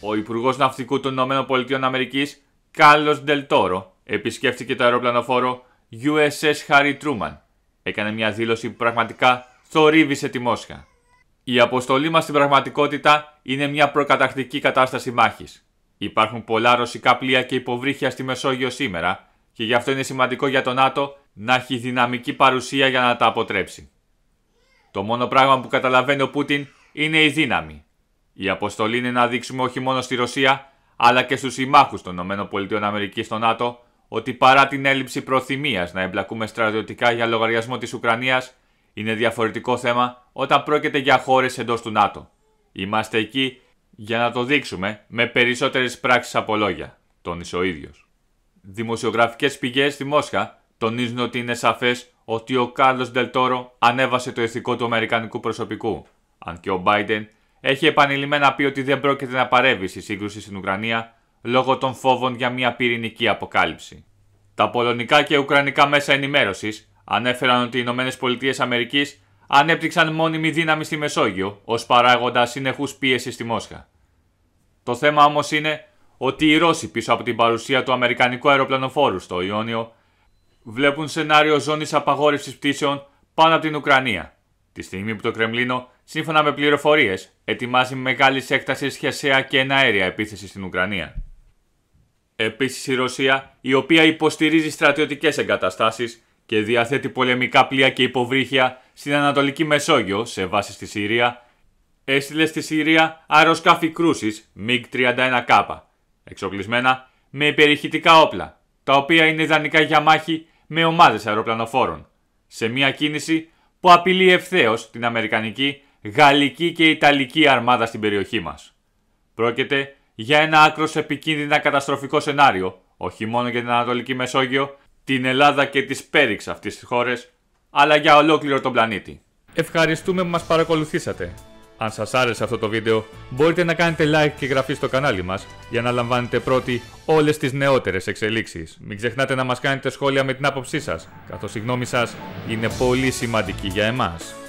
Ο Υπουργός Ναυτικού των ΗΠΑ Κάρλο Ντελτόρο επισκέφθηκε το αεροπλανοφόρο USS Harry Truman. Έκανε μια δήλωση που πραγματικά θορύβησε τη Μόσχα. Η αποστολή μας στην πραγματικότητα είναι μια προκατακτική κατάσταση μάχης. Υπάρχουν πολλά ρωσικά πλοία και υποβρύχια στη Μεσόγειο σήμερα και γι' αυτό είναι σημαντικό για το ΝΑΤΟ να έχει δυναμική παρουσία για να τα αποτρέψει. Το μόνο πράγμα που καταλαβαίνει ο Πούτιν είναι η δύναμη. Η αποστολή είναι να δείξουμε όχι μόνο στη Ρωσία, αλλά και στους συμμάχους των ΗΠΑ στο ΝΑΤΟ, ότι παρά την έλλειψη προθυμίας να εμπλακούμε στρατιωτικά για λογαριασμό της Ουκρανίας, είναι διαφορετικό θέμα όταν πρόκειται για χώρες εντός του ΝΑΤΟ. Είμαστε εκεί για να το δείξουμε με περισσότερες πράξεις από λόγια, τόνισε ο ίδιος. Δημοσιογραφικές πηγές στη Μόσχα τονίζουν ότι είναι σαφές ότι ο Κάρλος Ντελτόρο ανέβασε το ηθικό του Αμερικανικού προσωπικού, αν και ο Biden έχει επανειλημμένα πει ότι δεν πρόκειται να παρέμβει στη σύγκρουση στην Ουκρανία λόγω των φόβων για μια πυρηνική αποκάλυψη. Τα πολωνικά και ουκρανικά μέσα ενημέρωσης ανέφεραν ότι οι ΗΠΑ ανέπτυξαν μόνιμη δύναμη στη Μεσόγειο ως παράγοντα συνεχούς πίεσης στη Μόσχα. Το θέμα όμως είναι ότι οι Ρώσοι πίσω από την παρουσία του Αμερικανικού αεροπλανοφόρου στο Ιόνιο βλέπουν σενάριο ζώνης απαγόρευσης πτήσεων πάνω από την Ουκρανία, τη στιγμή που το Κρεμλίνο Σύμφωνα με πληροφορίες, ετοιμάζει μεγάλη έκταση χερσαία και εναέρια επίθεση στην Ουκρανία. Επίσης, η Ρωσία, η οποία υποστηρίζει στρατιωτικές εγκαταστάσεις και διαθέτει πολεμικά πλοία και υποβρύχια στην Ανατολική Μεσόγειο σε βάση στη Συρία, έστειλε στη Συρία αεροσκάφη κρούσης MiG-31K, εξοπλισμένα με υπερηχητικά όπλα, τα οποία είναι ιδανικά για μάχη με ομάδες αεροπλανοφόρων, σε μια κίνηση που απειλεί ευθέως την Αμερικανική γαλλική και ιταλική αρμάδα στην περιοχή μας. Πρόκειται για ένα άκρος επικίνδυνα καταστροφικό σενάριο, όχι μόνο για την Ανατολική Μεσόγειο, την Ελλάδα και τις πέριξ αυτής της χώρες, αλλά για ολόκληρο τον πλανήτη. Ευχαριστούμε που μας παρακολουθήσατε. Αν σας άρεσε αυτό το βίντεο, μπορείτε να κάνετε like και εγγραφή στο κανάλι μας για να λαμβάνετε πρώτοι όλες τις νεότερες εξελίξεις. Μην ξεχνάτε να μας κάνετε σχόλια με την άποψή σας, καθώς η γνώμη σας είναι πολύ σημαντική για εμάς.